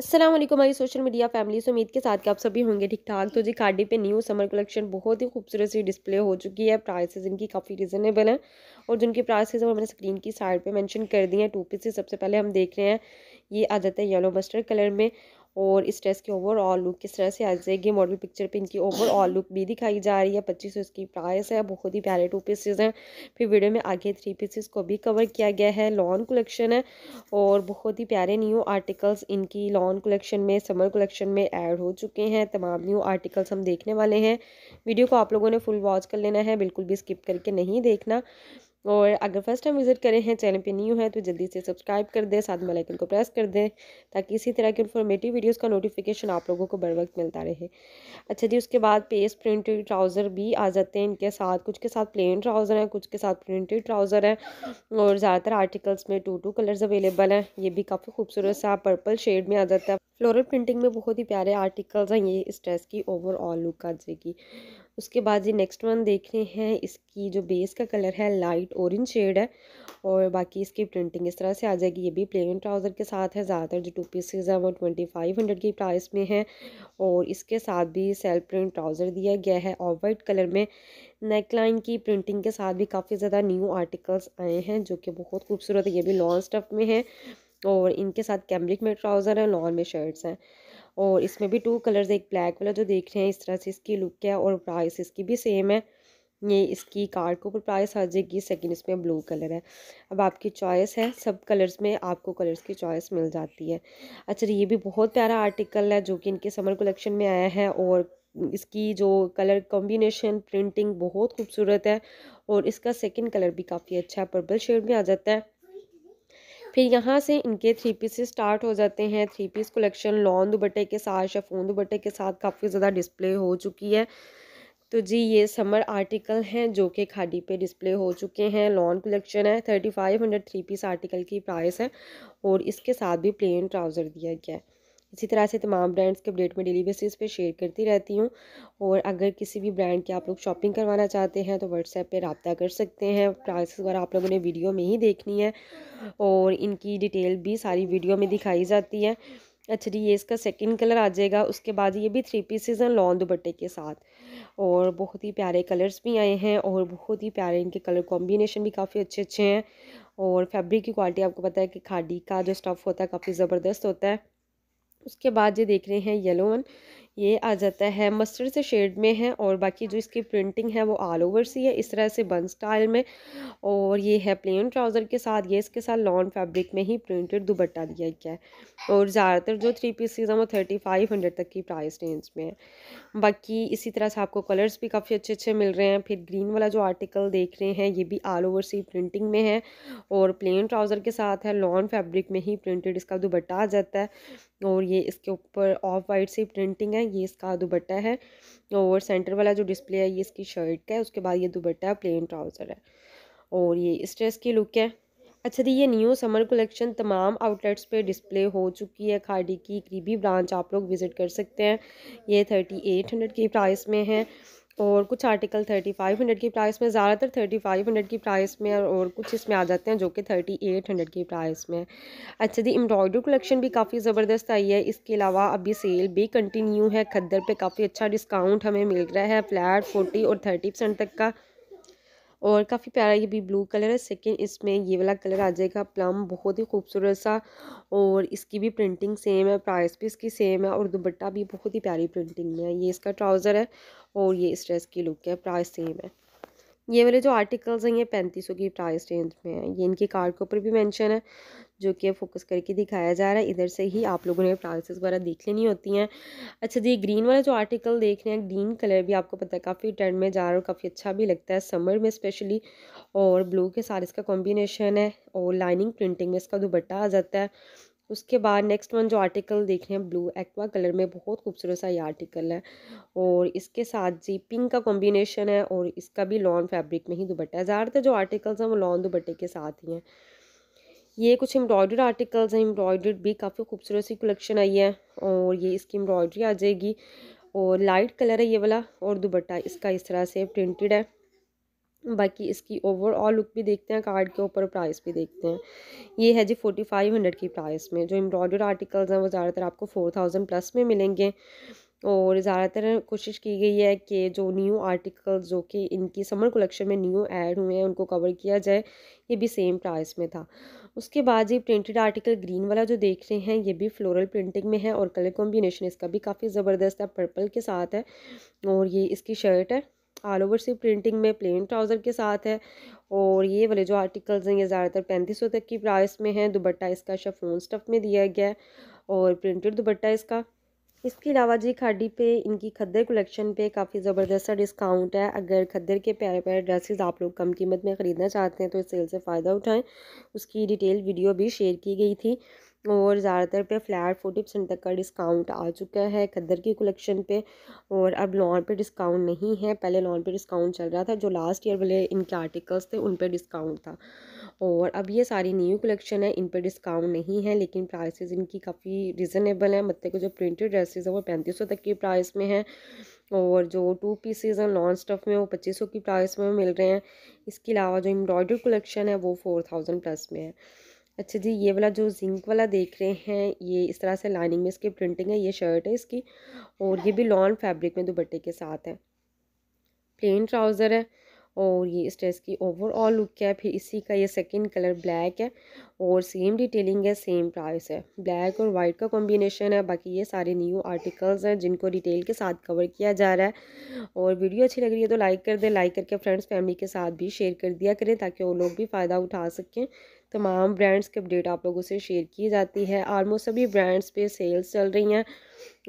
असलम हमारी social media family से उम्मीद के साथ कि आप सभी होंगे ठीक ठाक तो जी कार्डी पे न्यू समर कलेक्शन बहुत ही खूबसूरत सी डिस्प्ले हो चुकी है प्राइसेस इनकी काफ़ी रिजनेबल हैं और जिनकी प्राइसेस हैं वो स्क्रीन की साइड पे मेंशन कर दी हैं टू पीस सबसे पहले हम देख रहे हैं ये आ जाता है येलो मस्टर्ड कलर में और इस ड्रेस के ओवरऑल लुक किस तरह से आ जाएगी मॉडल पिक्चर पे इनकी ओवरऑल लुक भी दिखाई जा रही है पच्चीस सौ इसकी प्राइस है बहुत ही प्यारे टू पीसेज हैं फिर वीडियो में आगे थ्री पीसेस को भी कवर किया गया है लॉन कलेक्शन है और बहुत ही प्यारे न्यू आर्टिकल्स इनकी लॉन कलेक्शन में समर कलेक्शन में ऐड हो चुके हैं तमाम न्यू आर्टिकल्स हम देखने वाले हैं वीडियो को आप लोगों ने फुल वॉच कर लेना है बिल्कुल भी स्किप करके नहीं देखना और अगर फर्स्ट टाइम विजिट करें हैं चैनल पे न्यू है तो जल्दी से सब्सक्राइब कर दें साथ में लाइकन को प्रेस कर दें ताकि इसी तरह के इन्फॉर्मेटिव वीडियोस का नोटिफिकेशन आप लोगों को बर वक्त मिलता रहे अच्छा जी उसके बाद पेस प्रिंटेड ट्राउज़र भी आ जाते हैं इनके साथ कुछ के साथ प्लेन ट्राउज़र हैं कुछ के साथ प्रिंटेड ट्राउज़र हैं और ज़्यादातर आर्टिकल्स में टू टू कलर्स अवेलेबल हैं ये भी काफ़ी खूबसूरत सा पर्पल शेड में आ जाता है फ्लोरल प्रिंटिंग में बहुत ही प्यारे आर्टिकल्स हैं ये इस ड्रेस की ओवरऑल लुक आ जाएगी उसके बाद ये नेक्स्ट वन देख रहे हैं इसकी जो बेस का कलर है लाइट ऑरेंज शेड है और बाकी इसकी प्रिंटिंग इस तरह से आ जाएगी ये भी प्लेन ट्राउज़र के साथ है ज़्यादातर जो टू पीसेज हैं वो ट्वेंटी फाइव हंड्रेड की प्राइस में है और इसके साथ भी सेल्फ प्रिंट ट्राउज़र दिया गया है और वाइट कलर में नेक लाइन की प्रिंटिंग के साथ भी काफ़ी ज़्यादा न्यू आर्टिकल्स आए हैं जो कि बहुत खूबसूरत है ये भी लॉन्ग स्टफ में है और इनके साथ कैमरिक में ट्राउज़र है लॉन में शर्ट्स हैं और इसमें भी टू कलर्स एक ब्लैक वाला जो देख रहे हैं इस तरह से इसकी लुक है और प्राइस इसकी भी सेम है ये इसकी कार्ड के ऊपर प्राइस आ जाएगी सेकेंड इसमें ब्लू कलर है अब आपकी चॉइस है सब कलर्स में आपको कलर्स की चॉइस मिल जाती है अच्छा ये भी बहुत प्यारा आर्टिकल है जो कि इनके समर कलेक्शन में आया है और इसकी जो कलर कॉम्बिनेशन प्रिंटिंग बहुत खूबसूरत है और इसका सेकंड कलर भी काफ़ी अच्छा है पर्पल शेड में आ जाता है फिर यहाँ से इनके थ्री पीस स्टार्ट हो जाते हैं थ्री पीस कलेक्शन लॉन दुपट्टे के साथ शफोन दुबटे के साथ काफ़ी ज़्यादा डिस्प्ले हो चुकी है तो जी ये समर आर्टिकल हैं जो कि खाड़ी पे डिस्प्ले हो चुके हैं लॉन कलेक्शन है thirty five hundred three piece article की प्राइस है और इसके साथ भी प्लेन ट्राउज़र दिया गया है इसी तरह से तमाम ब्रांड्स के अपडेट में डेली बेसिस पे शेयर करती रहती हूँ और अगर किसी भी ब्रांड की आप लोग शॉपिंग करवाना चाहते हैं तो व्हाट्सएप पे रबता कर सकते हैं प्राइस वगैरह आप लोगों ने वीडियो में ही देखनी है और इनकी डिटेल भी सारी वीडियो में दिखाई जाती है अच्छा जी ये इसका सेकंड कलर आ जाएगा उसके बाद ये भी थ्री पीसेज हैं लॉन दुपट्टे के साथ और बहुत ही प्यारे कलर्स भी आए हैं और बहुत ही प्यारे इनके कलर कॉम्बिनेशन भी काफ़ी अच्छे अच्छे हैं और फैब्रिक की क्वालिटी आपको पता है कि खाडी का जो स्टफ़ होता है काफ़ी ज़बरदस्त होता है उसके बाद ये देख रहे हैं येलो वन ये आ जाता है मस्टर्ड से शेड में है और बाकी जो इसकी प्रिंटिंग है वो ऑल ओवर सी है इस तरह से बन स्टाइल में और ये है प्लेन ट्राउज़र के साथ ये इसके साथ लॉन्ग फैब्रिक में ही प्रिंटेड दुपट्टा दिया गया है और ज़्यादातर जो थ्री पीसीज हैं वो थर्टी फाइव हंड्रेड तक की प्राइस रेंज में है बाकी इसी तरह से आपको कलर्स भी काफ़ी अच्छे अच्छे मिल रहे हैं फिर ग्रीन वाला जो आर्टिकल देख रहे हैं ये भी ऑल ओवर सी प्रिंटिंग में है और प्लेन ट्राउज़र के साथ है लॉन्ग फैब्रिक में ही प्रिंटेड इसका दुपट्टा आ जाता है और ये इसके ऊपर ऑफ वाइट सी प्रिंटिंग है ये इसका दुबट्टा है और सेंटर वाला जो डिस्प्ले है ये इसकी शर्ट का है उसके बाद ये दुबट्टा है प्लेन ट्राउज़र है और ये इस ड्रेस की लुक है अच्छा जी ये न्यू समर कलेक्शन तमाम आउटलेट्स पे डिस्प्ले हो चुकी है खाड़ी की करीबी ब्रांच आप लोग विज़िट कर सकते हैं ये थर्टी एट हंड्रेड की प्राइस में है और कुछ आर्टिकल थर्टी फाइव हंड्रेड की प्राइस में ज़्यादातर थर्टी फाइव हंड्रेड की प्राइस में और कुछ इसमें आ जाते हैं जो कि थर्टी एट हंड्रेड की प्राइस में अच्छा जी एम्ब्रॉयडरी कलेक्शन भी काफ़ी ज़बरदस्त आई है इसके अलावा अभी सेल भी कंटिन्यू है खद्दर पे काफ़ी अच्छा डिस्काउंट हमें मिल रहा है फ्लैट फोर्टी और थर्टी परसेंट तक का और काफ़ी प्यारा ये भी ब्लू कलर है सेकेंड इसमें ये वाला कलर आ जाएगा प्लम बहुत ही खूबसूरत सा और इसकी भी प्रिंटिंग सेम है प्राइस भी इसकी सेम है और दुबट्टा भी बहुत ही प्यारी प्रिंटिंग में है ये इसका ट्राउज़र है और ये इस ड्रेस की लुक है प्राइस सेम है ये वाले जो आर्टिकल्स हैं ये पैंतीस सौ की प्राइस रेंज में है ये इनकी कार्ड के ऊपर भी मैंशन है जो कि फोकस करके दिखाया जा रहा है इधर से ही आप लोगों ने फ्रांसिस वगैरह देख लेनी होती हैं अच्छा जी ग्रीन वाला जो आर्टिकल देख रहे हैं ग्रीन कलर भी आपको पता है काफ़ी ट्रेंड में जा रहा है और काफ़ी अच्छा भी लगता है समर में स्पेशली और ब्लू के साथ इसका कॉम्बिनेशन है और लाइनिंग प्रिंटिंग में इसका दुबट्टा आ जाता है उसके बाद नेक्स्ट वन जो आर्टिकल देख रहे हैं ब्लू एक्वा कलर में बहुत खूबसूरत सा ये आर्टिकल है और इसके साथ जी पिंक का कॉम्बिनेशन है और इसका भी लॉन फैब्रिक में ही दुपट्टा है ज़्यादातर जो आर्टिकल्स हैं वो लॉन दुपट्टे के साथ ही हैं ये कुछ एम्ब्रॉयडर्ड आर्टिकल्स हैं एम्ब्रॉयडर्ड भी काफ़ी खूबसूरत सी कलेक्शन आई है और ये इसकी एम्ब्रॉयडरी आ जाएगी और लाइट कलर है ये वाला और दुबट्टा इसका इस तरह से प्रिंटेड है बाकी इसकी ओवरऑल लुक भी देखते हैं कार्ड के ऊपर प्राइस भी देखते हैं ये है जी फोर्टी फाइव हंड्रेड की प्राइस में जो एम्ब्रॉयडर्ड आर्टिकल्स हैं वो ज़्यादातर आपको फोर थाउजेंड प्लस में मिलेंगे और ज़्यादातर कोशिश की गई है कि जो न्यू आर्टिकल्स जो कि इनकी समर कलेक्शन में न्यू ऐड हुए हैं उनको कवर किया जाए ये भी सेम प्राइस में था उसके बाद ये प्रिंटेड आर्टिकल ग्रीन वाला जो देख रहे हैं ये भी फ्लोरल प्रिंटिंग में है और कलर कॉम्बिनेशन इसका भी काफ़ी ज़बरदस्त है पर्पल के साथ है और ये इसकी शर्ट है ऑल ओवर सी प्रिंटिंग में प्लेन ट्राउज़र के साथ है और ये वाले जो आर्टिकल्स हैं ये ज़्यादातर पैंतीस सौ तक की प्राइस में हैं दुबट्टा इसका शफोन स्टफ़ में दिया गया है और प्रिंटेड दुबट्टा इसका इसके अलावा जी खाडी पे इनकी खद्दर कलेक्शन पे काफ़ी ज़बरदस्त डिस्काउंट है अगर खद्दर के प्यारे प्यारे ड्रेसेस आप लोग कम कीमत में ख़रीदना चाहते हैं तो इस सेल से फ़ायदा उठाएं उसकी डिटेल वीडियो भी शेयर की गई थी और ज़्यादातर पे फ्लैट फोर्टी परसेंट तक का डिस्काउंट आ चुका है खद्दर की कलेक्शन पे और अब लॉन पे डिस्काउंट नहीं है पहले लॉन पे डिस्काउंट चल रहा था जो लास्ट ईयर वाले इनके आर्टिकल्स थे उन पे डिस्काउंट था और अब ये सारी न्यू कलेक्शन है इन पर डिस्काउंट नहीं है लेकिन प्राइसेस इनकी काफ़ी रिजनेबल है मतलब के जो प्रिंटेड ड्रेसेस हैं वो पैंतीस सौ तक की प्राइस में है और जो टू पीसेज हैं लॉन्ग स्टफ़ में वो पच्चीस सौ की प्राइस में मिल रहे हैं इसके अलावा जो एम्ब्रॉयडरी कलेक्शन है वो फोर थाउजेंड प्लस में है अच्छा जी ये वाला जो जिंक वाला देख रहे हैं ये इस तरह से लाइनिंग में इसकी प्रिंटिंग है ये शर्ट है इसकी और ये भी लॉन फैब्रिक में दुपट्टे के साथ है प्लेन ट्राउज़र है और ये इस ड्रेस की ओवरऑल लुक है फिर इसी का ये सेकंड कलर ब्लैक है और सेम डिटेलिंग है सेम प्राइस है ब्लैक और वाइट का कॉम्बिनेशन है बाकी ये सारे न्यू आर्टिकल्स हैं जिनको डिटेल के साथ कवर किया जा रहा है और वीडियो अच्छी लग रही है तो लाइक कर दें लाइक करके फ्रेंड्स फैमिली के साथ भी शेयर कर दिया करें ताकि वो लोग भी फ़ायदा उठा सकें तमाम ब्रांड्स की अपडेट आप लोगों से शेयर की जाती है आलमोस्ट सभी ब्रांड्स पे सेल्स चल रही हैं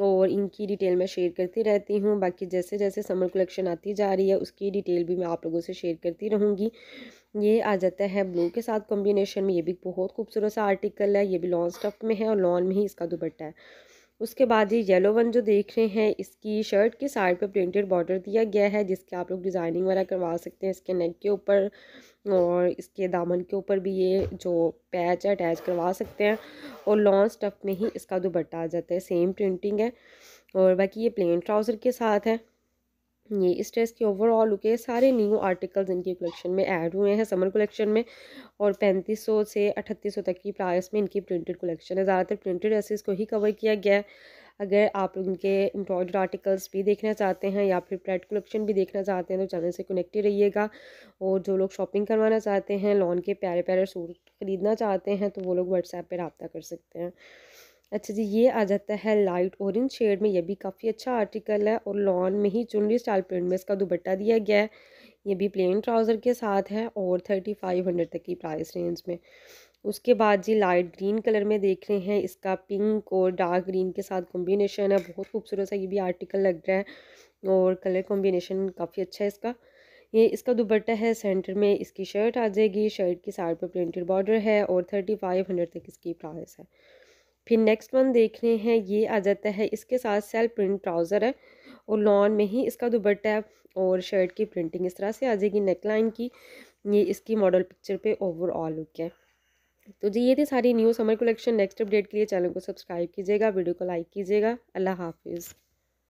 और इनकी डिटेल मैं शेयर करती रहती हूँ बाकी जैसे जैसे समर कलेक्शन आती जा रही है उसकी डिटेल भी मैं आप लोगों से शेयर करती रहूँगी ये आ जाता है ब्लू के साथ कॉम्बिनेशन में ये भी बहुत खूबसूरत सा आर्टिकल है ये भी लॉन्ग स्टफ में है और लॉन में ही इसका दुपट्टा है उसके बाद ये येलो वन जो देख रहे हैं इसकी शर्ट के साइड पे प्रिंटेड बॉर्डर दिया गया है जिसके आप लोग डिज़ाइनिंग वगैरह करवा सकते हैं इसके नेक के ऊपर और इसके दामन के ऊपर भी ये जो पैच है अटैच करवा सकते हैं और लॉन्ग स्टफ़ में ही इसका दुपट्टा आ जाता है सेम प्रिंटिंग है और बाकी ये प्लेन ट्राउज़र के साथ है ये इस ड्रेस के ओवरऑल लुक है सारे न्यू आर्टिकल्स इनके कलेक्शन में ऐड हुए हैं समर कलेक्शन में और 3500 से 3800 तक की प्राइस में इनकी प्रिंटेड कलेक्शन है ज़्यादातर प्रिंटेड ड्रेसेस को ही कवर किया गया है अगर आप उनके एम्ब्रॉयड आर्टिकल्स भी देखना चाहते हैं या फिर प्लेट कलेक्शन भी देखना चाहते हैं तो चैनल से कनेक्टेड रहिएगा और जो लोग शॉपिंग करवाना चाहते हैं लॉन के प्यारे प्यारे सूट ख़रीदना चाहते हैं तो वो लोग व्हाट्सएप पर रबता कर सकते हैं अच्छा जी ये आ जाता है लाइट ऑरेंज शेड में ये भी काफ़ी अच्छा आर्टिकल है और लॉन में ही चुनरी स्टाइल प्रिंट में इसका दुबट्टा दिया गया है ये भी प्लेन ट्राउज़र के साथ है और थर्टी फाइव हंड्रेड तक की प्राइस रेंज में उसके बाद जी लाइट ग्रीन कलर में देख रहे हैं इसका पिंक और डार्क ग्रीन के साथ कॉम्बिनेशन है बहुत खूबसूरत सा ये भी आर्टिकल लग रहा है और कलर कॉम्बिनेशन काफ़ी अच्छा है इसका ये इसका दुपट्टा है सेंटर में इसकी शर्ट आ जाएगी शर्ट की साइड पर प्रिंटेड बॉर्डर है और थर्टी फाइव हंड्रेड तक इसकी प्राइस है फिर नेक्स्ट वन देख रहे हैं ये आ जाता है इसके साथ सेल प्रिंट ट्राउज़र है और लॉन में ही इसका दुपट्टा है और शर्ट की प्रिंटिंग इस तरह से आ जाएगी नेकलाइन की ये इसकी मॉडल पिक्चर पर ओवरऑल लुक है तो जी ये थी सारी new summer collection next update के लिए चैनल को सब्सक्राइब कीजिएगा वीडियो को लाइक कीजिएगा अल्लाह हाफिज़